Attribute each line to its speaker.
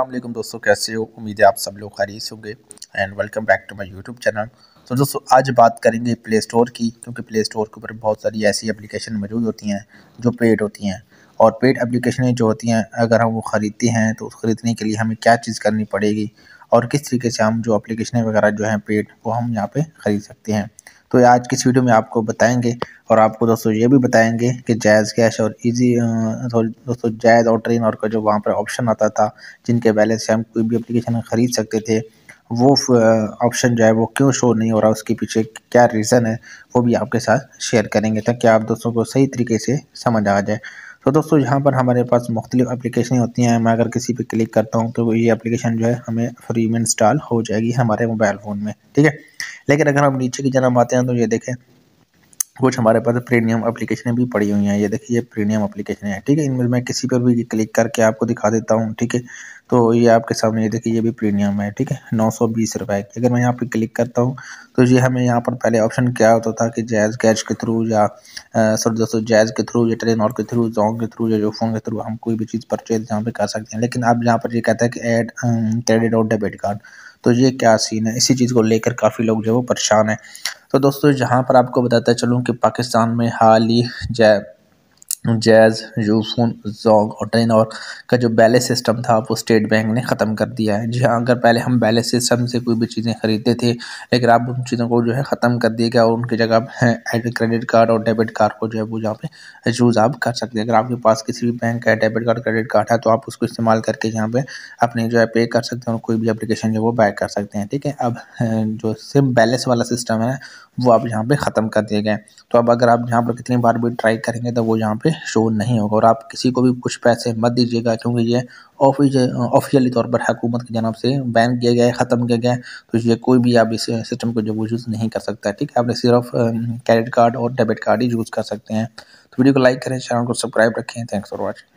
Speaker 1: अल्लाह दोस्तों कैसे हो उम्मीद है आप सब लोग खरीद होंगे and welcome back to my YouTube channel तो दोस्तों आज बात करेंगे प्ले स्टोर की क्योंकि प्ले स्टोर के ऊपर बहुत सारी ऐसी एप्लीकेशन मौजूद होती हैं जो पेड होती हैं और पेड एप्लीकेशन जो होती हैं अगर हम वो ख़रीदते हैं तो ख़रीदने के लिए हमें क्या चीज़ करनी पड़ेगी और किस तरीके से हम जो एप्लीकेशन वगैरह जो हैं पेड वो हम यहाँ पर ख़रीद सकते हैं तो आज की इस वीडियो में आपको बताएंगे और आपको दोस्तों ये भी बताएंगे कि जायज़ कैश और इजी दोस्तों जायज़ और ट्रेन और का जो वहाँ पर ऑप्शन आता था जिनके बैलेंस से हम कोई भी अप्लीकेशन ख़रीद सकते थे वो ऑप्शन जो है वो क्यों शो नहीं हो रहा उसके पीछे क्या रीज़न है वो भी आपके साथ शेयर करेंगे ताकि आप दोस्तों को सही तरीके से समझ आ जाए तो दोस्तों यहाँ पर हमारे पास मुख्तलिफ एप्लीकेशन होती हैं मैं अगर किसी पे क्लिक करता हूँ तो ये एप्लीकेशन जो है हमें फ्री में इंस्टॉल हो जाएगी हमारे मोबाइल फ़ोन में ठीक है लेकिन अगर हम नीचे की जन्म आते हैं तो ये देखें कुछ हमारे पास प्रीमियम अप्लीकेशनें भी पड़ी हुई हैं ये देखिए ये प्रीमियम अप्लीकेशन है ठीक है इनमें मैं किसी पर भी क्लिक करके आपको दिखा देता हूँ ठीक है तो ये आपके सामने ये देखिए ये भी प्रीमियम है ठीक है नौ सौ बीस रुपये की अगर मैं यहाँ पे क्लिक करता हूँ तो ये हमें यहाँ पर पहले ऑप्शन क्या होता था कि जैज़ कैश के थ्रू या सॉरी दोस्तों जैज़ के थ्रू या ट्रेन और के थ्रू जोंग के थ्रू या जोफोन के थ्रू हम कोई भी चीज़ परचेज यहाँ पर कर सकते हैं लेकिन अब यहाँ पर ये कहता है कि एड क्रेडिट और डेबिट कार्ड तो ये क्या सीन है इसी चीज़ को लेकर काफ़ी लोग जो है वो परेशान हैं तो दोस्तों जहाँ पर आपको बताता चलूँ कि पाकिस्तान में हाल ही जय जैज़ यूफोन जोंग और टेन और का जो बैलेंस सिस्टम था वो स्टेट बैंक ने ख़त्म कर दिया है जी हाँ अगर पहले हम बैलेंस सिस्टम से कोई भी चीज़ें ख़रीदते थे लेकिन अब उन चीज़ों को जो है ख़त्म कर दिया गया और उनकी जगह आप क्रेडिट कार्ड और डेबिट कार्ड को जो है वो यहाँ पे यूज़ आप कर सकते हैं अगर आपके पास किसी भी बैंक का डेबिट कार्ड क्रेडिट कार्ड है तो आप उसको इस्तेमाल करके यहाँ पर अपने जो है पे कर सकते हैं और कोई भी एप्लीकेशन जो वो बाय कर सकते हैं ठीक है अब जो सिम बैलेंस वाला सिस्टम है वो आप यहाँ पर ख़त्म कर दिए गए तो अब अगर आप यहाँ पर कितनी बार भी ट्राई करेंगे तो वो यहाँ पर शो नहीं होगा और आप किसी को भी कुछ पैसे मत दीजिएगा क्योंकि ये ऑफिशियली तौर पर हुकूमत की जनाब से बैन किया गया है ख़त्म किया गया है तो ये कोई भी आप इस सिस्टम को जो वो यूज़ नहीं कर सकता ठीक है आपने सिर्फ क्रेडिट um, कार्ड और डेबिट कार्ड ही यूज़ कर सकते हैं तो वीडियो को लाइक करें चैनल को सब्सक्राइब रखें थैंक्स फॉर वॉचिंग